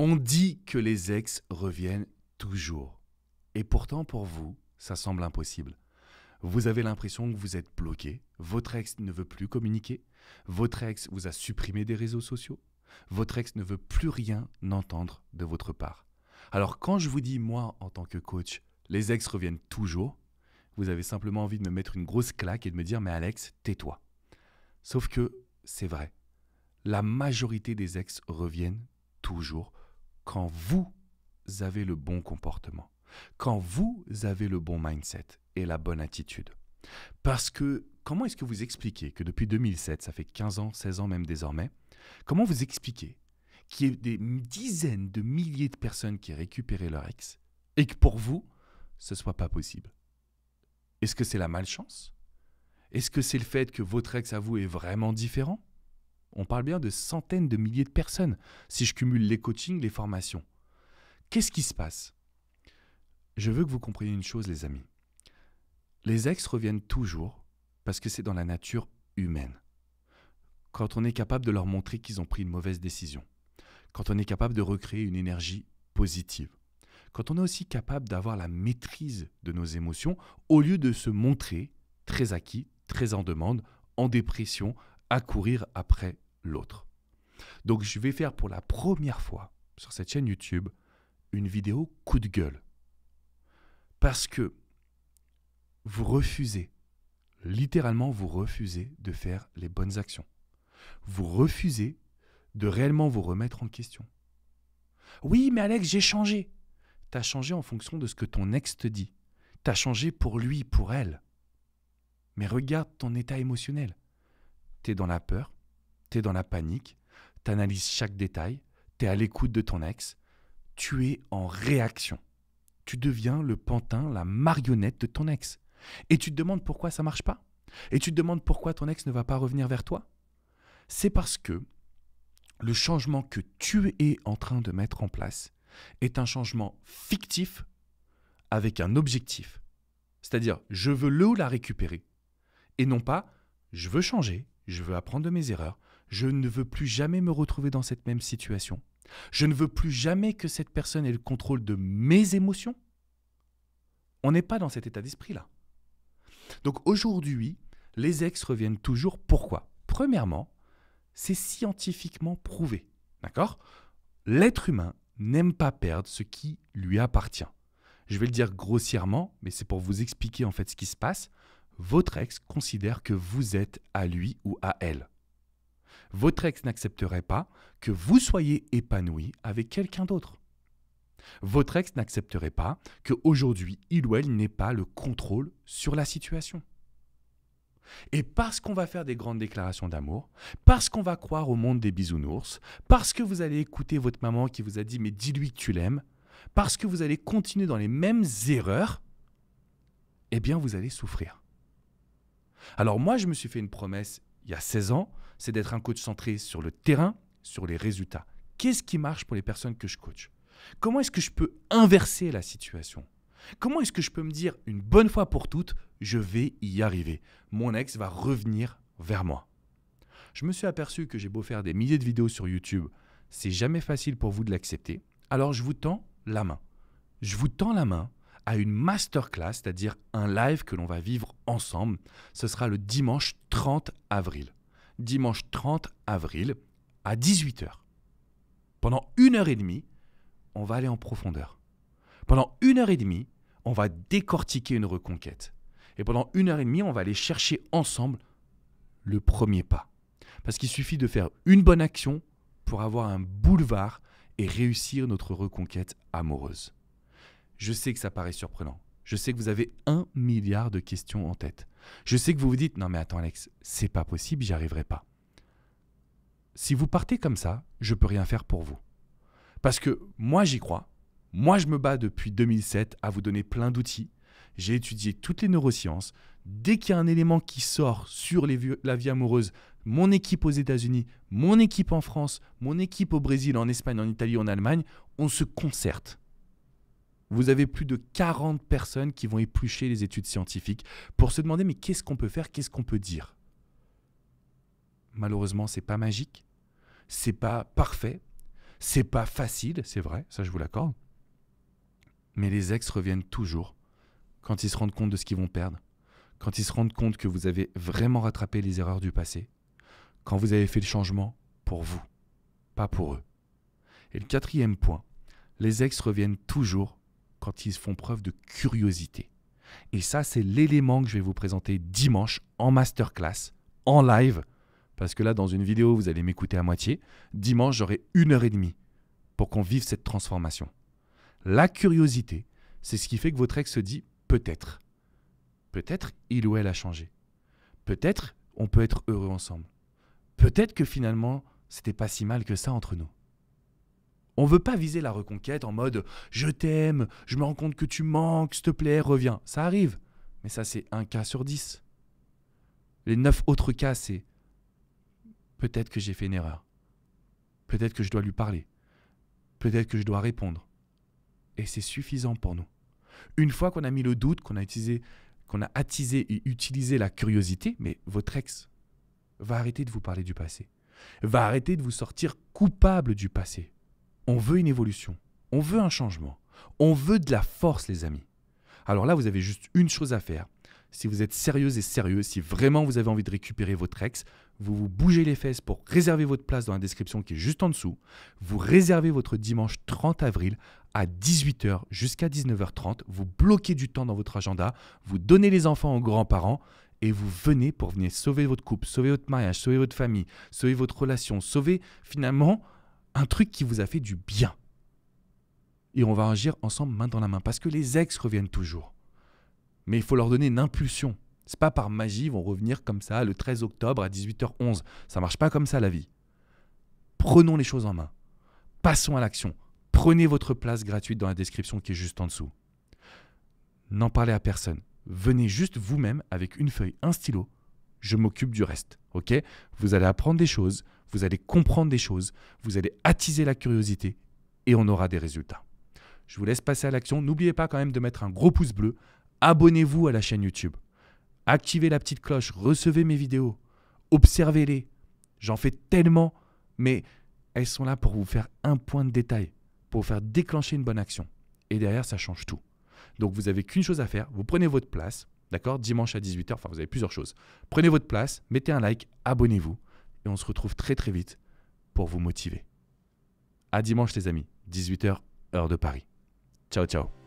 On dit que les ex reviennent toujours. Et pourtant, pour vous, ça semble impossible. Vous avez l'impression que vous êtes bloqué, votre ex ne veut plus communiquer, votre ex vous a supprimé des réseaux sociaux, votre ex ne veut plus rien entendre de votre part. Alors quand je vous dis, moi, en tant que coach, les ex reviennent toujours, vous avez simplement envie de me mettre une grosse claque et de me dire, mais Alex, tais-toi. Sauf que c'est vrai. La majorité des ex reviennent toujours quand vous avez le bon comportement, quand vous avez le bon mindset et la bonne attitude. Parce que comment est-ce que vous expliquez que depuis 2007, ça fait 15 ans, 16 ans même désormais, comment vous expliquez qu'il y ait des dizaines de milliers de personnes qui aient leur ex et que pour vous, ce ne soit pas possible Est-ce que c'est la malchance Est-ce que c'est le fait que votre ex à vous est vraiment différent on parle bien de centaines de milliers de personnes si je cumule les coachings, les formations. Qu'est-ce qui se passe Je veux que vous compreniez une chose, les amis. Les ex reviennent toujours parce que c'est dans la nature humaine. Quand on est capable de leur montrer qu'ils ont pris une mauvaise décision, quand on est capable de recréer une énergie positive, quand on est aussi capable d'avoir la maîtrise de nos émotions au lieu de se montrer très acquis, très en demande, en dépression, à courir après l'autre. Donc je vais faire pour la première fois sur cette chaîne YouTube une vidéo coup de gueule. Parce que vous refusez, littéralement vous refusez de faire les bonnes actions. Vous refusez de réellement vous remettre en question. Oui, mais Alex, j'ai changé. Tu as changé en fonction de ce que ton ex te dit. as changé pour lui, pour elle. Mais regarde ton état émotionnel tu dans la peur, tu es dans la panique, tu analyses chaque détail, tu es à l'écoute de ton ex, tu es en réaction. Tu deviens le pantin, la marionnette de ton ex. Et tu te demandes pourquoi ça marche pas Et tu te demandes pourquoi ton ex ne va pas revenir vers toi C'est parce que le changement que tu es en train de mettre en place est un changement fictif avec un objectif. C'est-à-dire, je veux le ou la récupérer. Et non pas, je veux changer je veux apprendre de mes erreurs. Je ne veux plus jamais me retrouver dans cette même situation. Je ne veux plus jamais que cette personne ait le contrôle de mes émotions. On n'est pas dans cet état d'esprit-là. Donc aujourd'hui, les ex reviennent toujours. Pourquoi Premièrement, c'est scientifiquement prouvé. D'accord L'être humain n'aime pas perdre ce qui lui appartient. Je vais le dire grossièrement, mais c'est pour vous expliquer en fait ce qui se passe votre ex considère que vous êtes à lui ou à elle. Votre ex n'accepterait pas que vous soyez épanoui avec quelqu'un d'autre. Votre ex n'accepterait pas que aujourd'hui il ou elle n'ait pas le contrôle sur la situation. Et parce qu'on va faire des grandes déclarations d'amour, parce qu'on va croire au monde des bisounours, parce que vous allez écouter votre maman qui vous a dit mais dis-lui que tu l'aimes, parce que vous allez continuer dans les mêmes erreurs, eh bien vous allez souffrir. Alors moi, je me suis fait une promesse il y a 16 ans, c'est d'être un coach centré sur le terrain, sur les résultats. Qu'est-ce qui marche pour les personnes que je coach Comment est-ce que je peux inverser la situation Comment est-ce que je peux me dire une bonne fois pour toutes, je vais y arriver Mon ex va revenir vers moi. Je me suis aperçu que j'ai beau faire des milliers de vidéos sur YouTube, c'est jamais facile pour vous de l'accepter. Alors je vous tends la main. Je vous tends la main à une masterclass, c'est-à-dire un live que l'on va vivre ensemble. Ce sera le dimanche 30 avril. Dimanche 30 avril à 18h. Pendant une heure et demie, on va aller en profondeur. Pendant une heure et demie, on va décortiquer une reconquête. Et pendant une heure et demie, on va aller chercher ensemble le premier pas. Parce qu'il suffit de faire une bonne action pour avoir un boulevard et réussir notre reconquête amoureuse. Je sais que ça paraît surprenant. Je sais que vous avez un milliard de questions en tête. Je sais que vous vous dites non mais attends Alex, c'est pas possible, j'y arriverai pas. Si vous partez comme ça, je peux rien faire pour vous. Parce que moi j'y crois. Moi je me bats depuis 2007 à vous donner plein d'outils. J'ai étudié toutes les neurosciences. Dès qu'il y a un élément qui sort sur la vie amoureuse, mon équipe aux États-Unis, mon équipe en France, mon équipe au Brésil, en Espagne, en Italie, en Allemagne, on se concerte. Vous avez plus de 40 personnes qui vont éplucher les études scientifiques pour se demander mais qu'est-ce qu'on peut faire, qu'est-ce qu'on peut dire. Malheureusement, c'est pas magique, c'est pas parfait, c'est pas facile, c'est vrai, ça je vous l'accorde. Mais les ex reviennent toujours quand ils se rendent compte de ce qu'ils vont perdre, quand ils se rendent compte que vous avez vraiment rattrapé les erreurs du passé, quand vous avez fait le changement pour vous, pas pour eux. Et le quatrième point, les ex reviennent toujours font preuve de curiosité. Et ça, c'est l'élément que je vais vous présenter dimanche en masterclass, en live, parce que là, dans une vidéo, vous allez m'écouter à moitié. Dimanche, j'aurai une heure et demie pour qu'on vive cette transformation. La curiosité, c'est ce qui fait que votre ex se dit peut-être. Peut-être il ou elle a changé. Peut-être on peut être heureux ensemble. Peut-être que finalement, c'était pas si mal que ça entre nous. On veut pas viser la reconquête en mode je t'aime, je me rends compte que tu manques, s'il te plaît, reviens. Ça arrive. Mais ça, c'est un cas sur dix. Les neuf autres cas, c'est peut-être que j'ai fait une erreur. Peut-être que je dois lui parler. Peut-être que je dois répondre. Et c'est suffisant pour nous. Une fois qu'on a mis le doute, qu'on a utilisé, qu'on a attisé et utilisé la curiosité, mais votre ex va arrêter de vous parler du passé, va arrêter de vous sortir coupable du passé on veut une évolution, on veut un changement, on veut de la force, les amis. Alors là, vous avez juste une chose à faire. Si vous êtes sérieuse et sérieux, si vraiment vous avez envie de récupérer votre ex, vous vous bougez les fesses pour réserver votre place dans la description qui est juste en dessous. Vous réservez votre dimanche 30 avril à 18h jusqu'à 19h30. Vous bloquez du temps dans votre agenda. Vous donnez les enfants aux grands-parents et vous venez pour venir sauver votre couple, sauver votre mariage, sauver votre famille, sauver votre relation, sauver finalement un truc qui vous a fait du bien. Et on va agir ensemble main dans la main, parce que les ex reviennent toujours. Mais il faut leur donner une impulsion. C'est pas par magie, ils vont revenir comme ça le 13 octobre à 18h11. Ça marche pas comme ça la vie. Prenons les choses en main. Passons à l'action. Prenez votre place gratuite dans la description qui est juste en dessous. N'en parlez à personne. Venez juste vous-même avec une feuille, un stylo. Je m'occupe du reste. OK Vous allez apprendre des choses, vous allez comprendre des choses, vous allez attiser la curiosité et on aura des résultats. Je vous laisse passer à l'action. N'oubliez pas quand même de mettre un gros pouce bleu. Abonnez-vous à la chaîne YouTube. Activez la petite cloche, recevez mes vidéos, observez-les. J'en fais tellement, mais elles sont là pour vous faire un point de détail, pour vous faire déclencher une bonne action. Et derrière, ça change tout. Donc vous n'avez qu'une chose à faire, vous prenez votre place, d'accord Dimanche à 18h, enfin vous avez plusieurs choses. Prenez votre place, mettez un like, abonnez-vous et on se retrouve très très vite pour vous motiver. À dimanche les amis, 18h heure de Paris. Ciao ciao.